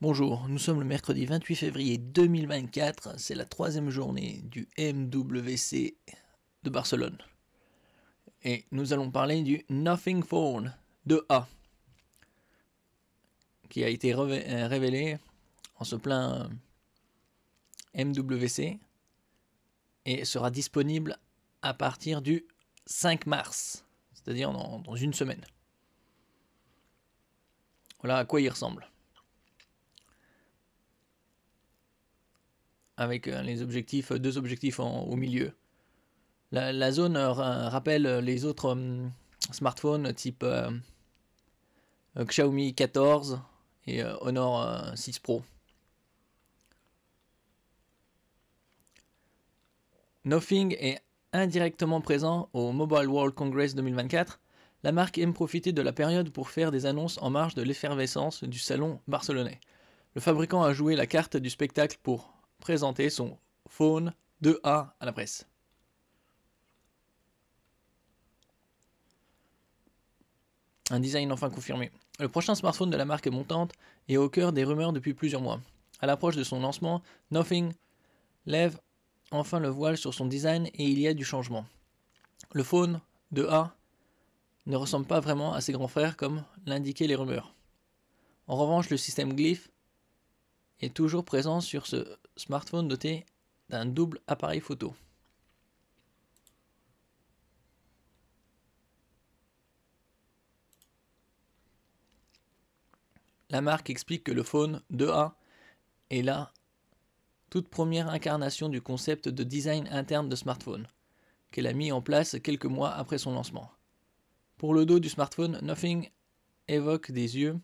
Bonjour, nous sommes le mercredi 28 février 2024, c'est la troisième journée du MWC de Barcelone. Et nous allons parler du Nothing Phone 2A, qui a été euh, révélé en ce plein MWC et sera disponible à partir du 5 mars, c'est-à-dire dans, dans une semaine. Voilà à quoi il ressemble. avec euh, les objectifs, euh, deux objectifs au milieu. La, zone euh, rappelle les autres smartphones type Xiaomi 14 et Honor 6 Pro. Nothing est indirectement présent au Mobile World Congress 2024. La marque aime profiter de la période pour faire des annonces en marge de l'effervescence du salon barcelonais. Le fabricant a joué la carte du spectacle pour présenter son Phone 2A à la presse. Un design enfin confirmé. Le prochain smartphone de la marque montante est au cœur des rumeurs depuis plusieurs mois. À l'approche de son lancement, Nothing lève enfin le voile sur son design et il y a du changement. Le phone 2A ne ressemble pas vraiment à ses grands frères comme l'indiquaient les rumeurs. En revanche, le système Glyph est toujours présent sur ce smartphone doté d'un double appareil photo. La marque explique que le phone 2A est la toute première incarnation du concept de design interne de smartphone, qu'elle a mis en place quelques mois après son lancement. Pour le dos du smartphone, Nothing évoque des yeux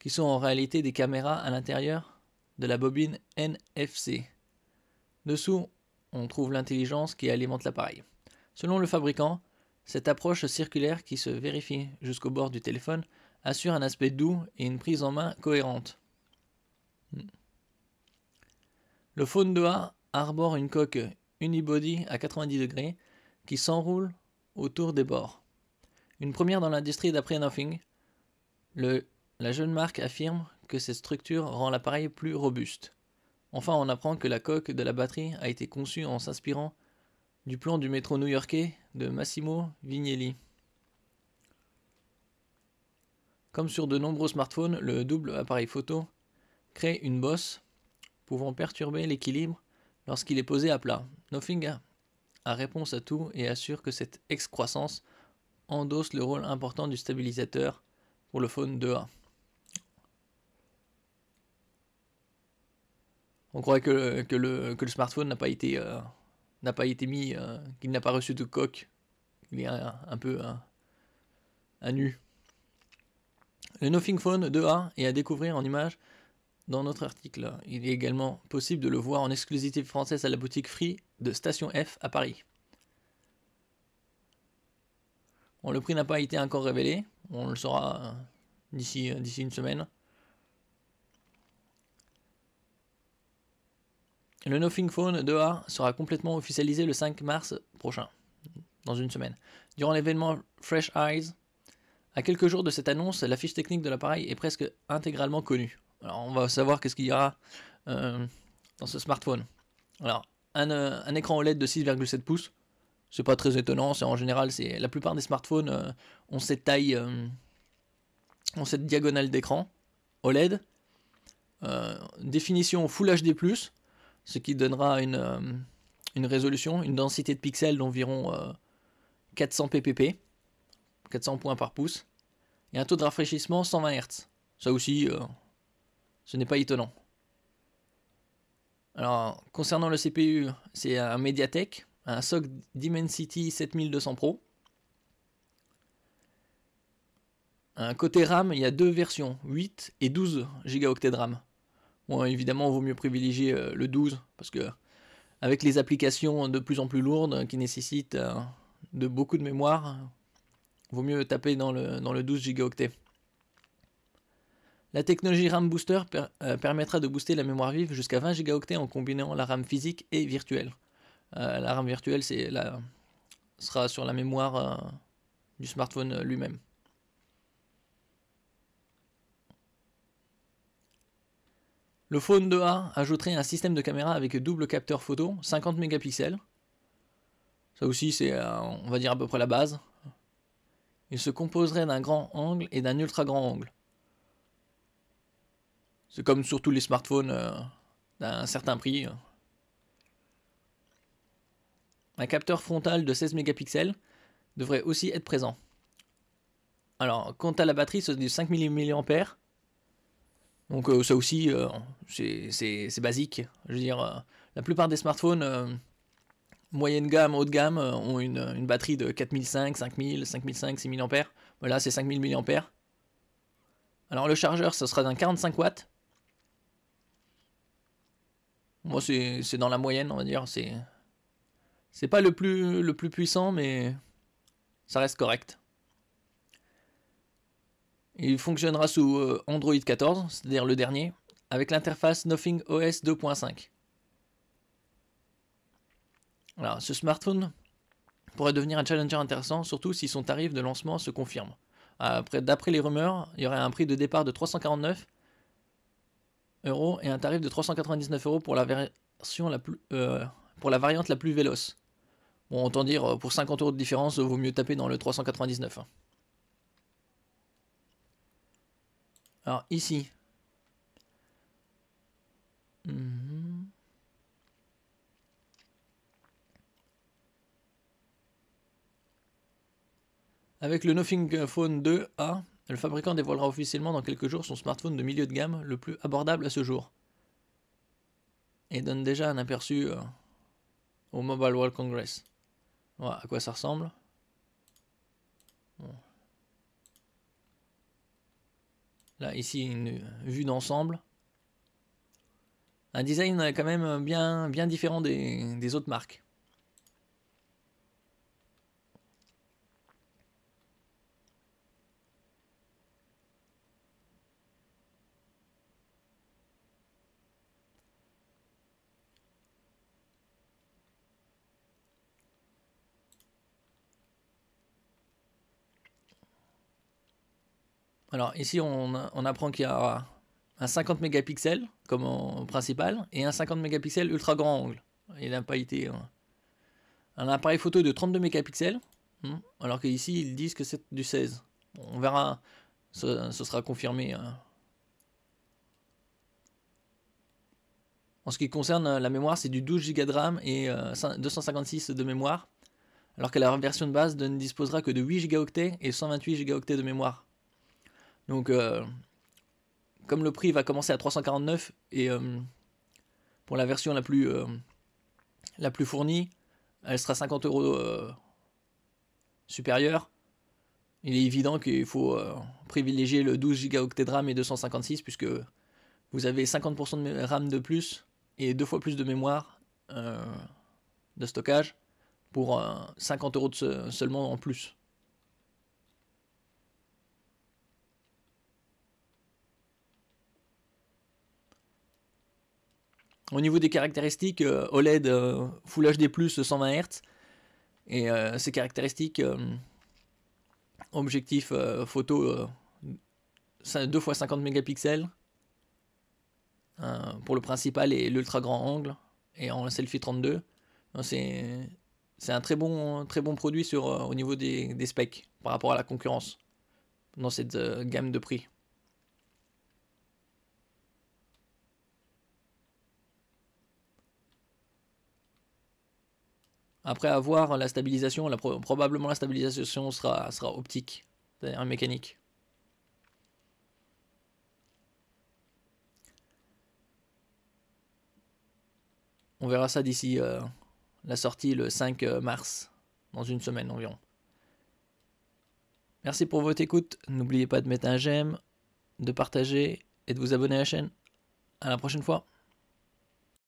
qui sont en réalité des caméras à l'intérieur de la bobine NFC. Dessous, on trouve l'intelligence qui alimente l'appareil. Selon le fabricant, cette approche circulaire qui se vérifie jusqu'au bord du téléphone assure un aspect doux et une prise en main cohérente. Hmm. Le Phone 2A arbore une coque unibody à 90 degrés qui s'enroule autour des bords. Une première dans l'industrie d'après Nothing, le, la jeune marque affirme que cette structure rend l'appareil plus robuste. Enfin, on apprend que la coque de la batterie a été conçue en s'inspirant du plan du métro new-yorkais de Massimo Vignelli. Comme sur de nombreux smartphones, le double appareil photo crée une bosse pouvant perturber l'équilibre lorsqu'il est posé à plat. Nothing a réponse à tout et assure que cette excroissance endosse le rôle important du stabilisateur pour le phone 2A. On croit que, le, smartphone n'a pas été, euh, mis, euh, qu'il n'a pas reçu de coque. Il est un, peu à nu. Le Nothing Phone 2A est à découvrir en image dans notre article. Il est également possible de le voir en exclusivité française à la boutique Free de Station F à Paris. le prix n'a pas été encore révélé. On le saura euh, d'ici une semaine. Le Nothing Phone 2A sera complètement officialisé le 5 mars prochain, dans une semaine. Durant l'événement Fresh Eyes, à quelques jours de cette annonce, la fiche technique de l'appareil est presque intégralement connue. Alors on va savoir qu'est-ce qu'il y aura euh, dans ce smartphone. Alors, un, euh, écran OLED de 6,7 pouces, c'est pas très étonnant, c'est en général, c'est la plupart des smartphones euh, ont cette taille, ont cette diagonale d'écran OLED. définition Full HD+, ce qui donnera euh, une, résolution, une densité de pixels d'environ 400 ppp, 400 points par pouce, et un taux de rafraîchissement 120 Hz. Ça aussi, euh, ce n'est pas étonnant. Alors, concernant le CPU, c'est un Mediatek, un SOC Dimensity 7200 Pro. Un côté RAM, il y a deux versions, 8 et 12 Go de RAM. Bon, évidemment, vaut mieux privilégier euh, le 12 parce que avec les applications de plus en plus lourdes qui nécessitent euh, de beaucoup de mémoire, vaut mieux taper dans le, dans le 12 gigaoctets. La technologie RAM Booster euh, permettra de booster la mémoire vive jusqu'à 20 gigaoctets en combinant la RAM physique et virtuelle. la RAM virtuelle sera sur la mémoire du smartphone lui-même. Le Phone 2A ajouterait un système de caméra avec double capteur photo, 50 mégapixels. Ça aussi, c'est, euh, on va dire, à peu près la base. Il se composerait d'un grand angle et d'un ultra grand angle. C'est comme sur tous les smartphones d'un euh, certain prix. Un capteur frontal de 16 mégapixels devrait aussi être présent. Alors, quant à la batterie, c'est du 5000 mAh donc euh, ça aussi, euh, c'est basique. Je veux dire, euh, la plupart des smartphones moyenne gamme, haut de gamme, ont une, batterie de 4005, 5000, 5005, 6000 ampères. Voilà, c'est 5000 mAh. Alors le chargeur, ça sera d'un 45 watts. Moi, c'est dans la moyenne, on va dire. C'est pas le plus, le plus puissant, mais ça reste correct. Il fonctionnera sous euh, Android 14, c'est-à-dire le dernier, avec l'interface Nothing OS 2.5. Alors, ce smartphone pourrait devenir un challenger intéressant, surtout si son tarif de lancement se confirme. D'après les rumeurs, il y aurait un prix de départ de 349 euros et un tarif de 399 euros pour la version euh, pour la variante la plus véloce. Bon, entend dire, euh, pour 50 euros de différence, vaut mieux taper dans le 399. Alors ici. Mhm. Avec le Nothing Phone 2A, le fabricant dévoilera officiellement dans quelques jours son smartphone de milieu de gamme le plus abordable à ce jour. Et donne déjà un aperçu euh, au Mobile World Congress. Voilà à quoi ça ressemble. Là, ici, une vue d'ensemble. Un design euh, quand même euh, bien, bien différent des, des autres marques. Alors ici, on, apprend qu'il y a un 50 mégapixels comme principal et un 50 mégapixels ultra grand angle. Il n'a pas été euh, un appareil photo de 32 mégapixels, hein, alors qu'ici ils disent que c'est du 16. on verra, ce, sera confirmé. Hein. En ce qui concerne euh, la mémoire, c'est du 12 Go de RAM et 256 euh, de mémoire alors que la version de base ne disposera que de 8 Go et 128 Go de mémoire. Donc, euh, comme le prix va commencer à 349 et euh, pour la version la plus, euh, la plus fournie, elle sera 50 euros supérieure. Il est évident qu'il faut privilégier le 12 Go de RAM et 256 puisque vous avez 50% de RAM de plus et deux fois plus de mémoire de stockage pour 50 euros seulement en plus. Au niveau des caractéristiques, euh, OLED euh, Full HD+, 120 Hz, et ses euh, caractéristiques objectif photo 2 x 50 mégapixels pour le principal et l'ultra grand angle et en selfie 32. C'est un très bon, très bon produit sur, au niveau des, specs par rapport à la concurrence dans cette gamme de prix. Après avoir la stabilisation, la, probablement la stabilisation sera, optique, c'est-à-dire mécanique. On verra ça d'ici euh, la sortie le 5 euh, mars, dans une semaine environ. Merci pour votre écoute. N'oubliez pas de mettre un j'aime, de partager et de vous abonner à la chaîne. À la prochaine fois.